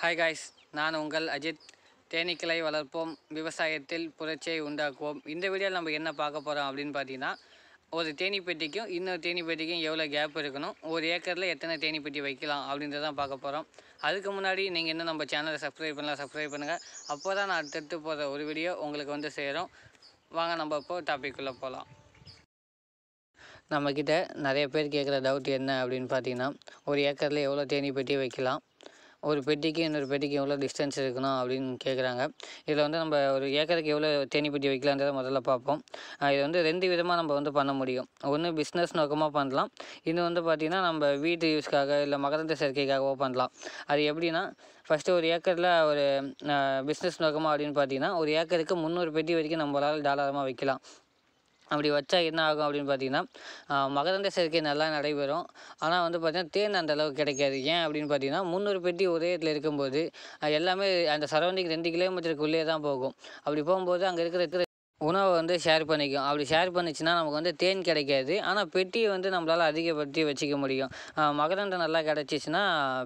hi guys நான் உங்கள் அஜித் தேனீக்களை வளர்ப்போம் விவசாயத்தில் புரட்சியை உண்டாக்குவோம் இந்த வீடியோவில் நம்ம என்ன பார்க்க போகிறோம் அப்படின்னு பார்த்தீங்கன்னா ஒரு தேனி பெட்டிக்கும் இன்னொரு தேனி பெட்டிக்கும் எவ்வளோ கேப் இருக்கணும் ஒரு ஏக்கரில் எத்தனை தேனி பெட்டி வைக்கலாம் தான் பார்க்க போகிறோம் அதுக்கு முன்னாடி நீங்கள் என்ன நம்ம சேனலை சப்ஸ்கிரைப் பண்ணலாம் சப்ஸ்கிரைப் பண்ணுங்கள் அப்போ தான் நான் அடுத்தடுத்து போகிற ஒரு வீடியோ உங்களுக்கு வந்து சேரும் வாங்க நம்ம இப்போது டாப்பிக்குள்ளே போகலாம் நம்மக்கிட்ட நிறைய பேர் கேட்குற டவுட் என்ன அப்படின்னு பார்த்தீங்கன்னா ஒரு ஏக்கரில் எவ்வளோ தேனி பெட்டி வைக்கலாம் ஒரு பெட்டிக்கு இன்னொரு பெட்டிக்கு எவ்வளோ டிஸ்டன்ஸ் இருக்கணும் அப்படின்னு கேட்குறாங்க இதில் வந்து நம்ம ஒரு ஏக்கருக்கு எவ்வளோ தேனி பெட்டி வைக்கலான்றதை முதல்ல பார்ப்போம் இது வந்து ரெண்டு விதமாக நம்ம வந்து பண்ண முடியும் ஒன்று பிஸ்னஸ் நோக்கமாக பண்ணலாம் இன்னும் வந்து பார்த்திங்கன்னா நம்ம வீட்டு யூஸ்க்காக இல்லை மகரந்த சேர்க்கைக்காகவோ பண்ணலாம் அது எப்படின்னா ஃபஸ்ட்டு ஒரு ஏக்கரில் ஒரு பிஸ்னஸ் நோக்கமாக அப்படின்னு பார்த்தீங்கன்னா ஒரு ஏக்கருக்கு முந்நூறு பெட்டி வரைக்கும் நம்மளால் தாராளமாக வைக்கலாம் அப்படி வச்சா என்ன ஆகும் அப்படின்னு பார்த்தீங்கன்னா மகதந்த சேர்க்கை நல்லா நடைபெறும் ஆனால் வந்து பார்த்திங்கன்னா தேன் அந்த அளவுக்கு கிடைக்காது ஏன் அப்படின்னு பார்த்தீங்கன்னா முந்நூறு பெட்டி ஒரே இடத்துல இருக்கும்போது எல்லாமே அந்த சரௌண்டிங் ரெண்டு கிலோமீட்டருக்குள்ளேயே தான் போகும் அப்படி போகும்போது அங்கே இருக்கிற இருக்கிற உணவை வந்து ஷேர் பண்ணிக்கும் அப்படி ஷேர் பண்ணிச்சுன்னா நமக்கு வந்து தேன் கிடைக்காது ஆனால் பெட்டியை வந்து நம்மளால் அதிகப்படுத்தி வச்சுக்க முடியும் மகரண்டை நல்லா கிடச்சிச்சின்னா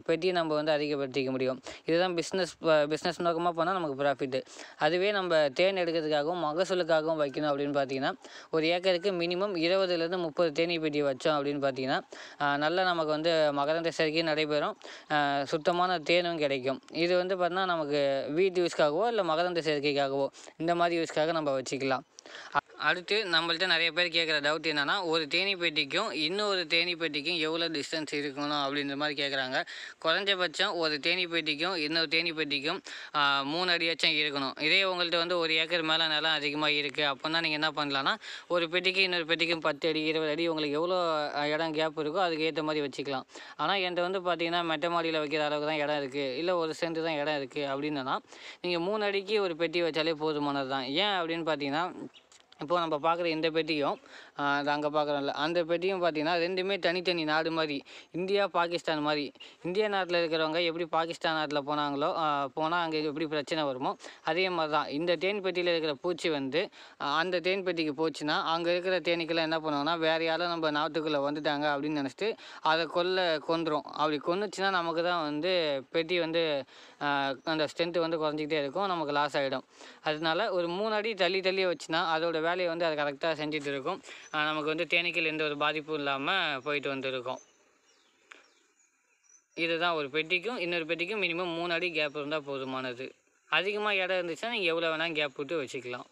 பெட்டியை நம்ம வந்து அதிகப்படுத்திக்க முடியும் இதுதான் பிஸ்னஸ் பிஸ்னஸ் நோக்கமாக போனால் நமக்கு ப்ராஃபிட்டு அதுவே நம்ம தேன் எடுக்கிறதுக்காகவும் மகசூலுக்காகவும் வைக்கணும் அப்படின்னு பார்த்தீங்கன்னா ஒரு ஏக்கருக்கு மினிமம் இருபதுலேருந்து முப்பது தேனி பெட்டி வச்சோம் அப்படின்னு பார்த்தீங்கன்னா நல்லா நமக்கு வந்து மகரண்ட சரிக்கையும் நடைபெறும் சுத்தமான தேனும் கிடைக்கும் இது வந்து பார்த்தீங்கன்னா நமக்கு வீட்டு யூஸ்க்காகவோ இல்லை மகரந்த சேர்க்கைக்காகவோ இந்த மாதிரி யூஸ்க்காக நம்ம வச்சுக்கலாம் দেখলাম அடுத்து நம்மள்ட்ட நிறைய பேர் கேட்குற டவுட் என்னென்னா ஒரு தேனி பெட்டிக்கும் இன்னொரு தேனி பெட்டிக்கும் எவ்வளோ டிஸ்டன்ஸ் இருக்கணும் அப்படின்ற மாதிரி கேட்குறாங்க குறைஞ்சபட்சம் ஒரு தேனி பெட்டிக்கும் இன்னொரு தேனி பெட்டிக்கும் மூணு அடியாச்சும் இருக்கணும் இதே உங்கள்கிட்ட வந்து ஒரு ஏக்கர் மேலே நிலம் அதிகமாக இருக்குது அப்படின்னா நீங்கள் என்ன பண்ணலான்னா ஒரு பெட்டிக்கு இன்னொரு பெட்டிக்கும் பத்து அடி இருபது அடி உங்களுக்கு எவ்வளோ இடம் கேப் இருக்கோ அதுக்கு ஏற்ற மாதிரி வச்சுக்கலாம் ஆனால் என்கிட்ட வந்து பார்த்தீங்கன்னா மெட்ட மாடியில் வைக்கிற அளவுக்கு தான் இடம் இருக்குது இல்லை ஒரு சென்ட் தான் இடம் இருக்குது அப்படின்னா நீங்கள் மூணு அடிக்கு ஒரு பெட்டி வச்சாலே போதுமானது தான் ஏன் அப்படின்னு பார்த்தீங்கன்னா இப்போ நம்ம பார்க்குற இந்த பெட்டியும் அது அங்கே பார்க்குறோம்ல அந்த பெட்டியும் பார்த்தீங்கன்னா ரெண்டுமே தனித்தனி நாடு மாதிரி இந்தியா பாகிஸ்தான் மாதிரி இந்திய நாட்டில் இருக்கிறவங்க எப்படி பாகிஸ்தான் நாட்டில் போனாங்களோ போனால் அங்கே எப்படி பிரச்சனை வருமோ அதே மாதிரி தான் இந்த தேன் பெட்டியில் இருக்கிற பூச்சி வந்து அந்த தேன் பெட்டிக்கு போச்சுன்னா அங்கே இருக்கிற தேனீக்கெல்லாம் என்ன பண்ணுவாங்கன்னா வேறு யாரும் நம்ம நாட்டுக்குள்ளே வந்துட்டாங்க அப்படின்னு நினச்சிட்டு அதை கொல்ல கொண்டுரும் அப்படி கொண்டுச்சுன்னா நமக்கு தான் வந்து பெட்டி வந்து அந்த ஸ்ட்ரென்த்து வந்து குறைஞ்சிக்கிட்டே இருக்கும் நமக்கு லாஸ் ஆகிடும் அதனால ஒரு மூணு அடி தள்ளி தள்ளி வச்சுன்னா அதோட வேலையை வந்து அது கரெக்டாக செஞ்சுட்டு இருக்கும் நமக்கு வந்து தேனீக்கள் எந்த ஒரு பாதிப்பும் இல்லாமல் போயிட்டு வந்துருக்கும் இதுதான் ஒரு பெட்டிக்கும் இன்னொரு பெட்டிக்கும் மினிமம் மூணு அடி கேப் இருந்தால் போதுமானது அதிகமாக இடம் இருந்துச்சுன்னா நீங்கள் எவ்வளோ வேணால் கேப் விட்டு வச்சுக்கலாம்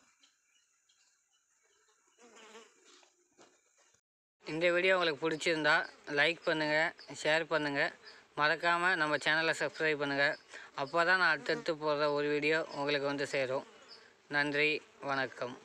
இந்த வீடியோ உங்களுக்கு பிடிச்சிருந்தா லைக் பண்ணுங்கள் ஷேர் பண்ணுங்கள் மறக்காமல் நம்ம சேனலை சப்ஸ்கிரைப் பண்ணுங்கள் அப்போ தான் நான் அடுத்தடுத்து போடுற ஒரு வீடியோ உங்களுக்கு வந்து சேரும் நன்றி வணக்கம்